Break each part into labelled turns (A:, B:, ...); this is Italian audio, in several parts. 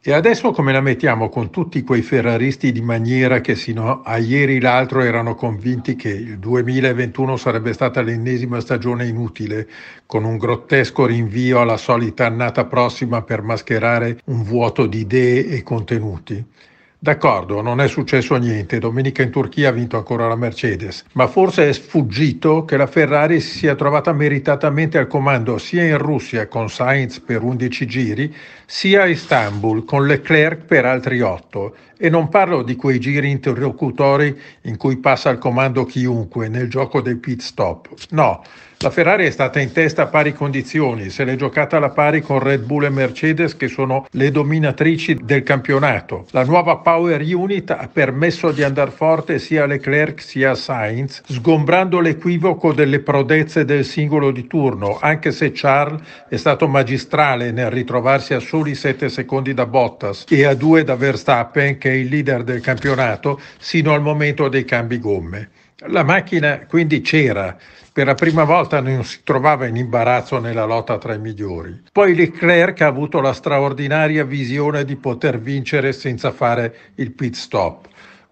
A: E adesso come la mettiamo con tutti quei ferraristi di maniera che sino a ieri l'altro erano convinti che il 2021 sarebbe stata l'ennesima stagione inutile, con un grottesco rinvio alla solita annata prossima per mascherare un vuoto di idee e contenuti? D'accordo, non è successo niente, domenica in Turchia ha vinto ancora la Mercedes, ma forse è sfuggito che la Ferrari si sia trovata meritatamente al comando sia in Russia con Sainz per 11 giri, sia a Istanbul con Leclerc per altri 8. E non parlo di quei giri interlocutori in cui passa al comando chiunque nel gioco dei pit stop. No, la Ferrari è stata in testa a pari condizioni, se l'è giocata alla pari con Red Bull e Mercedes che sono le dominatrici del campionato. La nuova Power Unit ha permesso di andare forte sia Leclerc sia Sainz, sgombrando l'equivoco delle prodezze del singolo di turno, anche se Charles è stato magistrale nel ritrovarsi a soli 7 secondi da Bottas e a 2 da Verstappen, che è il leader del campionato, sino al momento dei cambi gomme. La macchina quindi c'era, per la prima volta non si trovava in imbarazzo nella lotta tra i migliori. Poi Leclerc ha avuto la straordinaria visione di poter vincere senza fare il pit stop.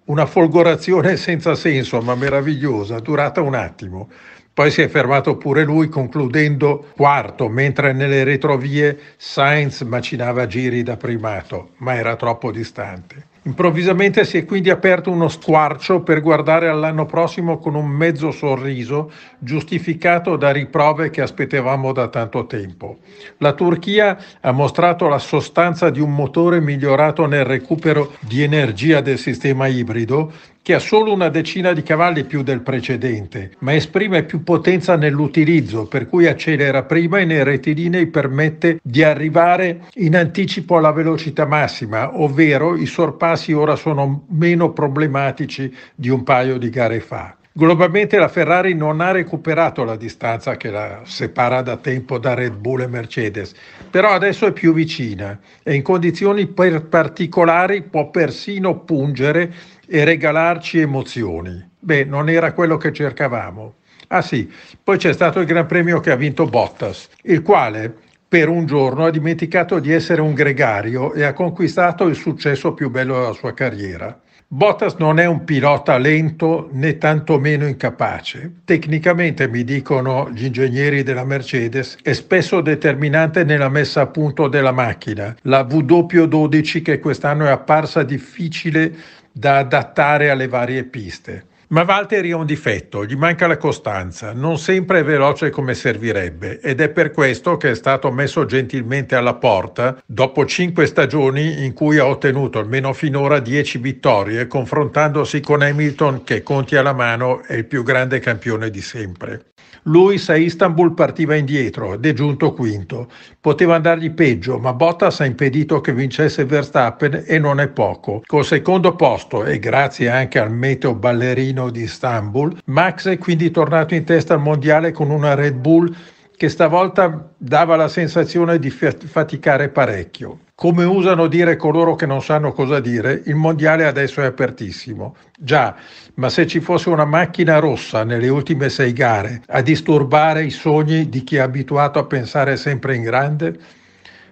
A: Una folgorazione senza senso ma meravigliosa, durata un attimo. Poi si è fermato pure lui concludendo quarto, mentre nelle retrovie Sainz macinava giri da primato, ma era troppo distante. Improvvisamente si è quindi aperto uno squarcio per guardare all'anno prossimo con un mezzo sorriso, giustificato da riprove che aspettavamo da tanto tempo. La Turchia ha mostrato la sostanza di un motore migliorato nel recupero di energia del sistema ibrido che ha solo una decina di cavalli più del precedente, ma esprime più potenza nell'utilizzo, per cui accelera prima e nei rettilinei permette di arrivare in anticipo alla velocità massima, ovvero i sorpassi ora sono meno problematici di un paio di gare fa. Globalmente la Ferrari non ha recuperato la distanza che la separa da tempo da Red Bull e Mercedes, però adesso è più vicina e in condizioni particolari può persino pungere e regalarci emozioni. Beh, non era quello che cercavamo. Ah sì, poi c'è stato il Gran Premio che ha vinto Bottas, il quale per un giorno ha dimenticato di essere un gregario e ha conquistato il successo più bello della sua carriera. Bottas non è un pilota lento né tantomeno incapace. Tecnicamente, mi dicono gli ingegneri della Mercedes, è spesso determinante nella messa a punto della macchina. La W12 che quest'anno è apparsa difficile da adattare alle varie piste. Ma Valtteri ha un difetto, gli manca la costanza, non sempre è veloce come servirebbe ed è per questo che è stato messo gentilmente alla porta dopo cinque stagioni in cui ha ottenuto almeno finora dieci vittorie confrontandosi con Hamilton che conti alla mano è il più grande campione di sempre. Luis a Istanbul partiva indietro ed è giunto quinto. Poteva andargli peggio, ma Bottas ha impedito che vincesse Verstappen e non è poco. Col secondo posto e grazie anche al meteo ballerino Mulino di Istanbul. Max è quindi tornato in testa al mondiale con una Red Bull che stavolta dava la sensazione di faticare parecchio. Come usano dire coloro che non sanno cosa dire, il mondiale adesso è apertissimo. Già, ma se ci fosse una macchina rossa nelle ultime sei gare a disturbare i sogni di chi è abituato a pensare sempre in grande,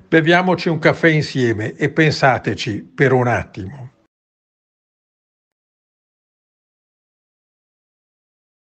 A: beviamoci un caffè insieme e pensateci per un attimo.